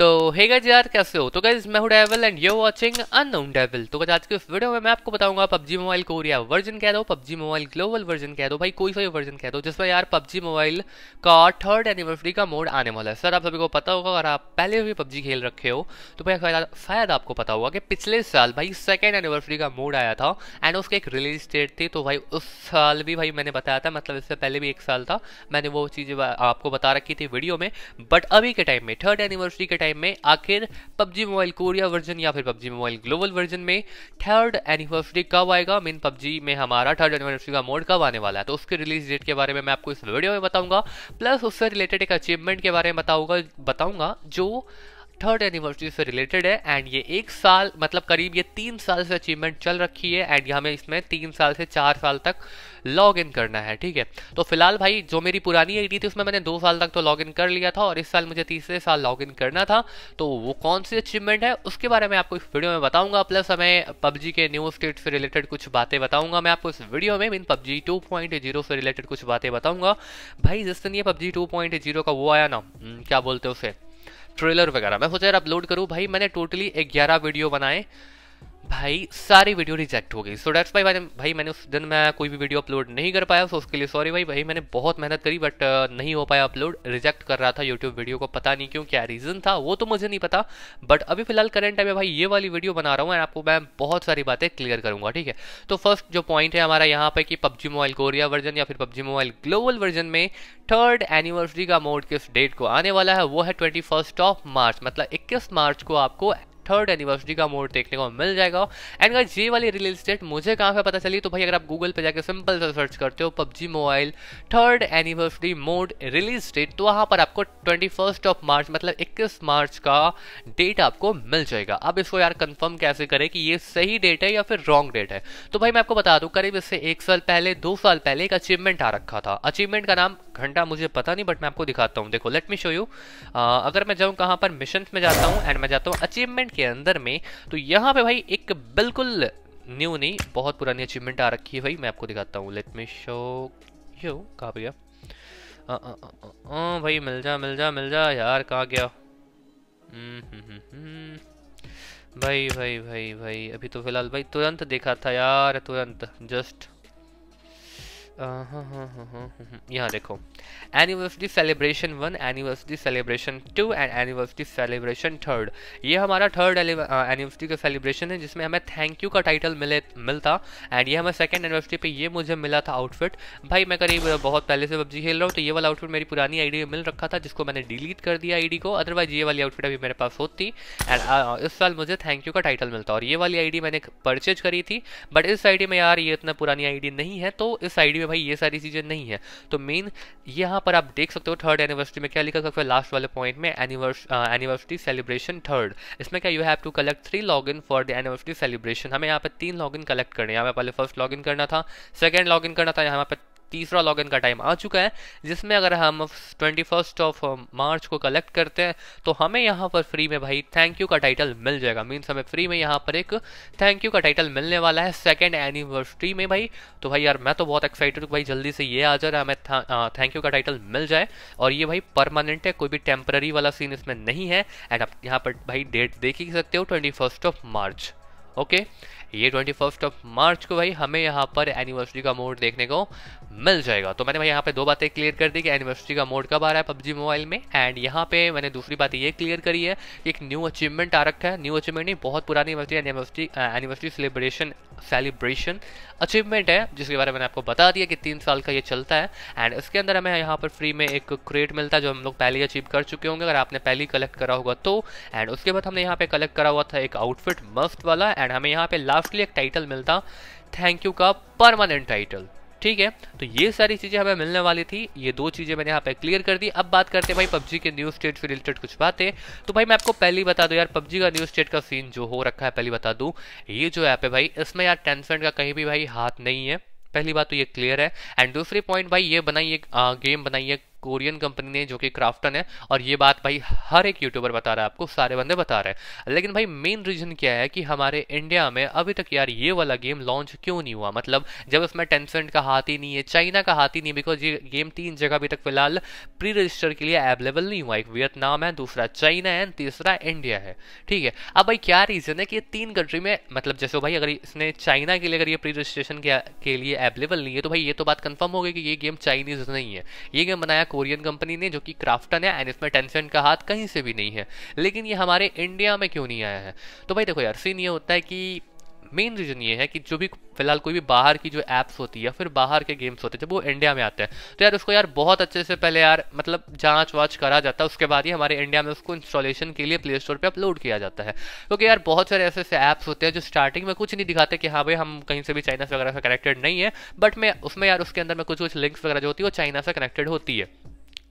तो hey guys यार कैसे हो तो गाइज मैं हूँ devil and you watching unknown devil तो गाइज आज के इस वीडियो में मैं आपको बताऊंगा पबजी मोबाइल कोरिया वर्जन कह दो पबजी मोबाइल ग्लोबल वर्जन कह दो भाई कोई सा भी वर्जन कह दो जिसमें यार पबजी मोबाइल का थर्ड एनिवर्सरी का मोड आने वाला है सर आप सभी को पता होगा अगर आप पहले भी पबजी खेल रखे हो तो भाई शायद आपको पता होगा कि पिछले साल भाई सेकेंड एनिवर्सरी का मोड आया था एंड उसकी एक रिलीज डेट थी तो भाई उस साल भी भाई मैंने बताया था मतलब इससे पहले भी एक साल था मैंने वो चीज़ आपको बता रखी थी वीडियो में बट अभी के टाइम में थर्ड एनिवर्सरी के टाइम टाइम में आखिर पबजी मोबाइल कोरिया वर्जन या फिर पबजी मोबाइल ग्लोबल वर्जन में थर्ड एनिवर्सरी कब आएगा मीन पबजी में हमारा थर्ड एनिवर्सरी का मोड कब आने वाला है तो उसके रिलीज डेट के बारे में मैं आपको इस वीडियो में बताऊंगा प्लस उससे रिलेटेड एक अचीवमेंट के बारे में बताऊंगा बताऊंगा जो थर्ड एनिवर्सरी से रिलेटेड है एंड ये एक साल मतलब करीब ये तीन साल से अचीवमेंट चल रखी है एंड हमें इसमें तीन साल से चार साल तक लॉग इन करना है ठीक है तो फिलहाल भाई जो मेरी पुरानी आईडी थी उसमें मैंने दो साल तक तो लॉग इन कर लिया था और इस साल मुझे तीसरे साल लॉग इन करना था तो वो कौन सी अचीवमेंट है उसके बारे में आपको इस वीडियो में बताऊंगा प्लस हमें पबजी के न्यू स्टेट से रिलेटेड कुछ बातें बताऊंगा मैं आपको इस वीडियो में इन पबजी टू से रिलेटेड कुछ बातें बताऊंगा भाई जिस दिन ये पबजी टू का वो आया ना हम्म, क्या बोलते हैं उसे ट्रेलर वगैरह मैं सोचा यार अपलोड करूँ भाई मैंने टोटली ग्यारह वीडियो बनाए भाई सारी वीडियो रिजेक्ट हो गई सो डेट्स भाई भाई मैंने उस दिन मैं कोई भी वीडियो अपलोड नहीं कर पाया सो उसके लिए सॉरी भाई भाई मैंने बहुत मेहनत करी बट uh, नहीं हो पाया अपलोड रिजेक्ट कर रहा था यूट्यूब वीडियो को पता नहीं क्यों क्या रीज़न था वो तो मुझे नहीं पता बट अभी फिलहाल करंट टाइम में भाई ये वाली वीडियो बना रहा हूँ एंड आपको मैं बहुत सारी बातें क्लियर करूंगा ठीक है तो फर्स्ट जो पॉइंट है हमारा यहाँ पर कि पब्जी मोबाइल कोरिया वर्जन या फिर पबजी मोबाइल ग्लोबल वर्जन में थर्ड एनिवर्सरी का मोड किस डेट को आने वाला है वो है ट्वेंटी ऑफ मार्च मतलब इक्कीस मार्च को आपको थर्ड एनिवर्सरी का मोड देखने को मिल जाएगा एंड गाइस ये वाली रिलीज डेट मुझे कहाँ पे पता चली तो भाई अगर आप गूगल पे जाकर सिंपल से सर्च करते हो PUBG mobile third anniversary mode release date तो वहाँ पर आपको ट्वेंटी फर्स्ट ऑफ मार्च मतलब इक्कीस मार्च का डेट आपको मिल जाएगा अब इसको यार कंफर्म कैसे करें कि ये सही डेट है या फिर रॉन्ग डेट है तो भाई मैं आपको बता दूँ करीब इससे एक साल पहले दो साल पहले एक अचीवमेंट आ रखा था अचीवमेंट का नाम घंटा मुझे पता नहीं बट मैं आपको दिखाता हूँ देखो लेट मी शो यू अगर मैं जाऊँ कहाँ पर मिशन में जाता हूँ एंड मैं जाता हूँ अचीवमेंट के अंदर में तो यहाँ पे भाई एक बिल्कुल न्यू नहीं बहुत पुरानी अचीवमेंट आ रखी है भाई मैं आपको दिखाता हूँ लेट मी शो यू कहाँ भैया भाई मिल जा मिल जा मिल जा यार कहाँ गया हम्म, हम्म, हम्म, भाई भाई भाई भाई अभी तो फिलहाल भाई तुरंत देखा था यार तुरंत जस्ट यहाँ uh-huh, देखो anniversary celebration one anniversary celebration two and anniversary celebration third ये हमारा थर्ड एनिवर्सरी uh, का सेलिब्रेशन है जिसमें हमें थैंक यू का टाइटल मिले मिलता एंड ये हमें सेकेंड एनिवर्सरी पे ये मुझे मिला था आउटफिट भाई मैं करीब uh, बहुत पहले से पबजी खेल रहा हूँ तो ये वाला आउटफिट मेरी पुरानी आईडी में मिल रखा था जिसको मैंने डिलीट कर दिया आईडी को अदरवाइज ये वाली आउटफिट अभी मेरे पास होती एंड uh, इस साल मुझे थैंक यू का टाइटल मिलता और ये वाली आई मैंने परचेज करी थी बट इस आई में यार ये इतना पुरानी आई नहीं है तो इस आई में भाई ये सारी चीज़ें नहीं है तो मेन यहाँ पर आप देख सकते हो थर्ड एनिवर्सरी में क्या लिखा सकते हो लास्ट वाले पॉइंट में एनिवर्सरी सेलिब्रेशन थर्ड इसमें क्या you have to collect three log in for the anniversary celebration हमें यहाँ पर तीन लॉग इन कलेक्ट करने हैं पर पहले फर्स्ट लॉग इन करना था सेकेंड लॉग इन करना था यहाँ पर तीसरा लॉगिन का टाइम आ चुका है जिसमें अगर हम ट्वेंटी फर्स्ट ऑफ मार्च को कलेक्ट करते हैं तो हमें यहाँ पर फ्री में भाई थैंक यू का टाइटल मिल जाएगा मीन्स हमें फ्री में यहाँ पर एक थैंक यू का टाइटल मिलने वाला है सेकेंड एनिवर्सरी में भाई तो भाई यार मैं तो बहुत एक्साइटेड हूँ भाई जल्दी से ये आ जा रहा है हमें थैंक यू uh, का टाइटल मिल जाए और ये भाई परमानेंट है कोई भी टेम्पररी वाला सीन इसमें नहीं है एंड आप यहाँ पर भाई डेट देख ही सकते हो ट्वेंटी ऑफ मार्च ओके ये ट्वेंटी फर्स्ट ऑफ मार्च को भाई हमें यहाँ पर एनिवर्सरी का मोड देखने को मिल जाएगा तो मैंने भाई यहाँ पे दो बातें क्लियर कर दी कि एनिवर्सरी का मोड कब आ रहा है पबजी मोबाइल में एंड यहाँ पे मैंने दूसरी बात ये क्लियर करी है कि एक न्यू अचीवमेंट आ रखा है न्यू अचीवमेंट नहीं बहुत पुरानी anniversary anniversary celebration celebration achievement है जिसके बारे में आपको बता दिया कि तीन साल का ये चलता है एंड इसके अंदर हमें यहाँ पर फ्री में एक क्रेट मिलता है जो हम लोग पहले अचीव कर चुके होंगे अगर आपने पहले कलेक्ट करा होगा तो एंड उसके बाद हमने यहाँ पे कलेक्ट करा हुआ था एक आउटफिट मस्त वाला एंड हमें यहाँ पे लास्ट ड्राफ्ट के लिए एक टाइटल मिलता थैंक यू का परमानेंट टाइटल ठीक है तो ये सारी चीज़ें हमें मिलने वाली थी ये दो चीज़ें मैंने यहाँ पे क्लियर कर दी अब बात करते हैं भाई पबजी के न्यू स्टेट से रिलेटेड कुछ बातें तो भाई मैं आपको पहली बता दूँ यार पबजी का न्यू स्टेट का सीन जो हो रखा है पहली बता दूँ ये जो ऐप है भाई इसमें यार टेंसेंट का कहीं भी भाई हाथ नहीं है पहली बात तो ये क्लियर है एंड दूसरी पॉइंट भाई ये बनाइए गेम बनाइए कोरियन कंपनी ने जो कि क्राफ्टन है और ये बात भाई हर एक यूट्यूबर बता रहा है आपको सारे बंदे बता रहे हैं लेकिन भाई मेन रीजन क्या है कि हमारे इंडिया में अभी तक यार ये वाला गेम लॉन्च क्यों नहीं हुआ मतलब जब इसमें टेंसेंट का हाथ ही नहीं है चाइना का हाथ ही नहीं बिकॉज ये गेम तीन जगह अभी तक फिलहाल प्री रजिस्टर के लिए अवेलेबल नहीं हुआ एक वियतनाम है दूसरा चाइना है तीसरा इंडिया है ठीक है अब भाई क्या रीज़न है कि ये तीन कंट्री में मतलब जैसे भाई अगर इसने चाइना के लिए अगर ये प्री रजिस्ट्रेशन के लिए अवेलेबल नहीं है तो भाई ये तो बात कन्फर्म हो गई कि ये गेम चाइनीज़ नहीं है ये गेम बनाया कोरियन कंपनी ने जो कि क्राफ्टन है एंड इसमें टेंसेंट का हाथ कहीं से भी नहीं है लेकिन ये हमारे इंडिया में क्यों नहीं आया है तो भाई देखो यार सीन ये होता है कि मेन रीज़न ये है कि जो भी फिलहाल कोई भी बाहर की जो ऐप्स होती है या फिर बाहर के गेम्स होते हैं जब वो इंडिया में आते हैं तो यार उसको यार बहुत अच्छे से पहले यार मतलब जांच वाच करा जाता है उसके बाद ही हमारे इंडिया में उसको इंस्टॉलेशन के लिए प्ले स्टोर पर अपलोड किया जाता है क्योंकि तो यार बहुत सारे ऐसे ऐसे ऐप्स होते हैं जो स्टार्टिंग में कुछ नहीं दिखाते कि हाँ भाई हम कहीं से भी चाइना से वगैरह से कनेक्टेड नहीं है बट मैं उसमें यार उसके अंदर में कुछ कुछ लिंक्स वगैरह जो होती है वो चाइना से कनेक्टेड होती है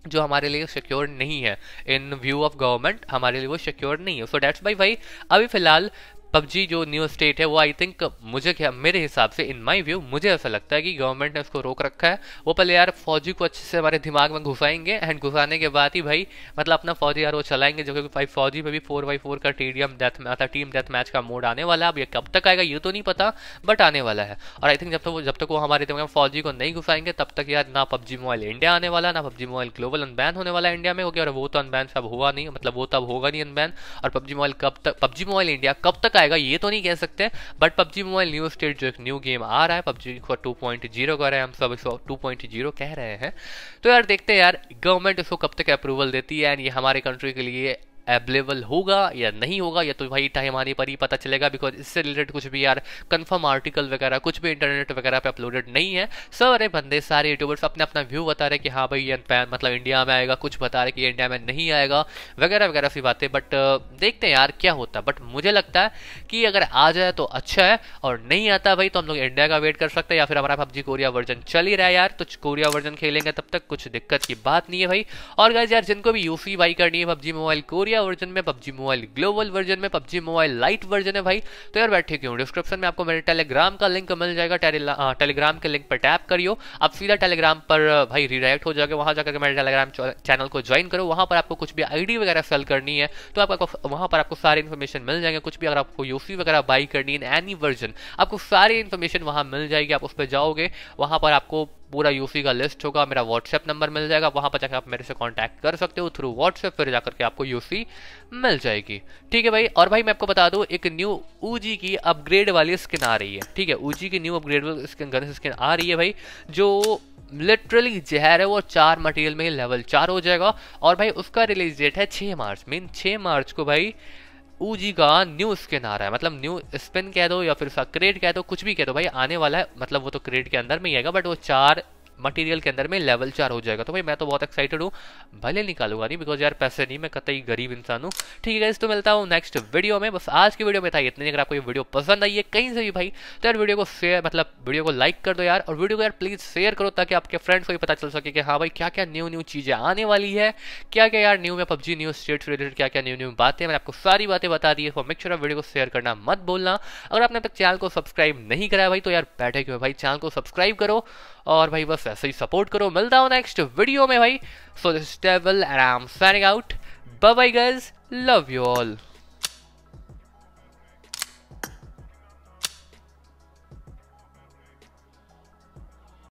जो हमारे लिए सिक्योर नहीं है इन व्यू ऑफ गवर्नमेंट हमारे लिए वो सिक्योर नहीं है सो डेट्स बाई भाई अभी फिलहाल पबजी जो न्यू स्टेट है वो आई थिंक मुझे क्या मेरे हिसाब से इन माई व्यू मुझे ऐसा लगता है कि गवर्नमेंट ने उसको रोक रखा है वो पहले यार फौजी को अच्छे से हमारे दिमाग में घुसाएंगे एंड घुसाने के बाद ही भाई मतलब अपना फौजी यार वो चलाएंगे जो कि फौजी में भी फोर बाई फोर का टी डेथ मतलब टीम डेथ मैच का मोड आने वाला है अब ये कब तक आएगा ये तो नहीं पता बट आने वाला है और आई थिंक जब तक वो जब तक वो हमारे दिमाग में फौजी को नहीं घुसाएंगे तब तक यार ना पबजी मोबाइल इंडिया आने वाला ना पबजी मोबाइल ग्लोबल अनबैन होने वाला इंडिया में हो गया और वो तो अनबैन सब हुआ नहीं मतलब वो तब होगा नहीं अनबैन और पबजी मोबाइल कब तक पबजी मोबाइल इंडिया कब तक आएगा ये तो नहीं कह सकते but PUBG mobile new state जो एक न्यू गेम आ रहा है पबजी को टू पॉइंट जीरो कर रहे हैं हम सब इसको टू पॉइंट जीरो कह रहे हैं तो यार देखते हैं यार गवर्नमेंट इसको कब तक अप्रूवल देती है एंड ये हमारे कंट्री के लिए अवेलेबल होगा या नहीं होगा या तो भाई टाइम आने पर ही पता चलेगा बिकॉज इससे रिलेटेड कुछ भी यार कंफर्म आर्टिकल वगैरह कुछ भी इंटरनेट वगैरह पे अपलोडेड नहीं है सारे बंदे सारे यूट्यूबर्स अपने अपना व्यू बता रहे कि हाँ भाई ये मतलब इंडिया में आएगा कुछ बता रहे कि इंडिया में नहीं आएगा वगैरह वगैरह सी बातें बट uh, देखते हैं यार क्या होता है बट मुझे लगता है कि अगर आ जाए तो अच्छा है और नहीं आता भाई तो हम लोग इंडिया का वेट कर सकते हैं या फिर हमारा पबजी कोरिया वर्जन चल ही रहा है यार तो कोरिया वर्जन खेलेंगे तब तक कुछ दिक्कत की बात नहीं है भाई और गाइज यार जिनको भी यूसी बाई करनी है PUBG mobile Korea India version में पबजी मोबाइल ग्लोबल वर्जन में पबजी मोबाइल लाइट वर्जन है भाई तो यार बैठे क्यों डिस्क्रिप्शन में आपको मेरे टेलीग्राम का लिंक मिल जाएगा टेलीग्राम के लिंक पर टैप करियो आप सीधा टेलीग्राम पर भाई रिडायरेक्ट हो जाएगा वहां जाकर मेरे टेलीग्राम चैनल को ज्वाइन करो वहां पर आपको कुछ भी आईडी वगैरह सेल करनी है तो आपको वहां पर आपको सारी इन्फॉर्मेशन मिल जाएंगे कुछ भी अगर आपको यूसी वगैरह बाई करनी है एनी वर्जन आपको सारी इन्फॉर्मेशन वहां मिल जाएगी आप उस पर जाओगे वहां पर आपको पूरा यूसी का लिस्ट होगा मेरा व्हाट्सएप नंबर मिल जाएगा वहां पर जाकर आप मेरे से कांटेक्ट कर सकते हो थ्रू व्हाट्सएप फिर जाकर के आपको यूसी मिल जाएगी ठीक है भाई और भाई मैं आपको बता दूं एक न्यू ऊजी की अपग्रेड वाली स्किन आ रही है ठीक है ऊजी की new upgrade skin gun skin आ रही है भाई जो लिटरली जहर है वो चार मटेरियल में ही लेवल चार हो जाएगा और भाई उसका रिलीज डेट है छः मार्च मीन छः मार्च को भाई ऊजी का न्यू स्किन आ रहा है मतलब न्यू स्पिन कह दो या फिर उसका क्रेट कह दो कुछ भी कह दो भाई आने वाला है मतलब वो तो क्रेट के अंदर में ही आएगा बट वो चार मटेरियल के अंदर में लेवल चार हो जाएगा तो भाई मैं तो बहुत एक्साइटेड हूँ भले निकालूंगा नहीं बिकॉज यार पैसे नहीं मैं कतई गरीब इंसान हूँ ठीक है तो मिलता हूँ नेक्स्ट वीडियो में बस आज की वीडियो में था इतनी अगर आपको ये वीडियो पसंद आई है कहीं से भी भाई तो यार वीडियो को शेयर मतलब वीडियो को लाइक कर दो यार और वीडियो को यार प्लीज़ शेयर करो ताकि आपके फ्रेंड्स को भी पता चल सके कि हाँ भाई क्या क्या न्यू न्यू चीज़ें आने वाली है क्या क्या यार न्यू में पबजी न्यू स्टेट से रिलेटेड क्या क्या न्यू न्यू बातें मैंने आपको सारी बातें बता दी है तो आप वीडियो को शेयर करना मत बोलना अगर आपने अब तक चैनल को सब्सक्राइब नहीं कराया भाई तो यार बैठे क्यों भाई चैनल को सब्सक्राइब करो और भाई बस ऐसे ही सपोर्ट करो मिलता हूँ नेक्स्ट वीडियो में भाई so this table and I am out bye bye love you all